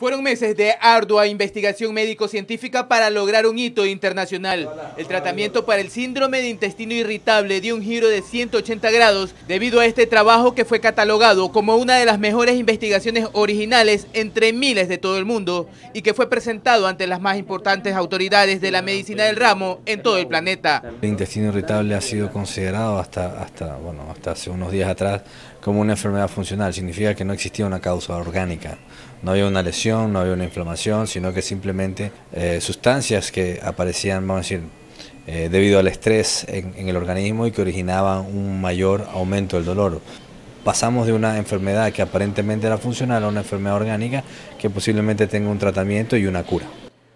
Fueron meses de ardua investigación médico-científica para lograr un hito internacional. El tratamiento para el síndrome de intestino irritable dio un giro de 180 grados debido a este trabajo que fue catalogado como una de las mejores investigaciones originales entre miles de todo el mundo y que fue presentado ante las más importantes autoridades de la medicina del ramo en todo el planeta. El intestino irritable ha sido considerado hasta, hasta, bueno, hasta hace unos días atrás como una enfermedad funcional. Significa que no existía una causa orgánica, no había una lesión no había una inflamación, sino que simplemente eh, sustancias que aparecían, vamos a decir, eh, debido al estrés en, en el organismo y que originaban un mayor aumento del dolor pasamos de una enfermedad que aparentemente era funcional a una enfermedad orgánica que posiblemente tenga un tratamiento y una cura.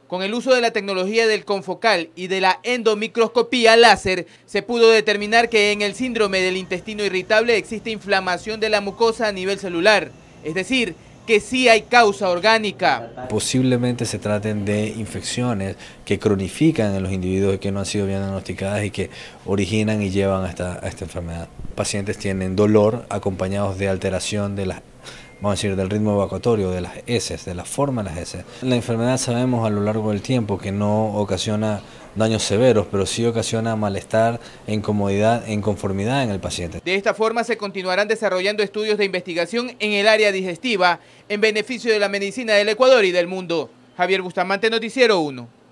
Con el uso de la tecnología del confocal y de la endomicroscopía láser, se pudo determinar que en el síndrome del intestino irritable existe inflamación de la mucosa a nivel celular, es decir, que sí hay causa orgánica. Posiblemente se traten de infecciones que cronifican en los individuos que no han sido bien diagnosticadas y que originan y llevan a esta, enfermedad. Pacientes tienen dolor acompañados de alteración de vamos a decir, del ritmo evacuatorio, de las heces, de la forma de las heces. La enfermedad sabemos a lo largo del tiempo que no ocasiona daños severos, pero sí ocasiona malestar incomodidad inconformidad en el paciente. De esta forma se continuarán desarrollando estudios de investigación en el área digestiva en beneficio de la medicina del Ecuador y del mundo. Javier Bustamante, Noticiero 1.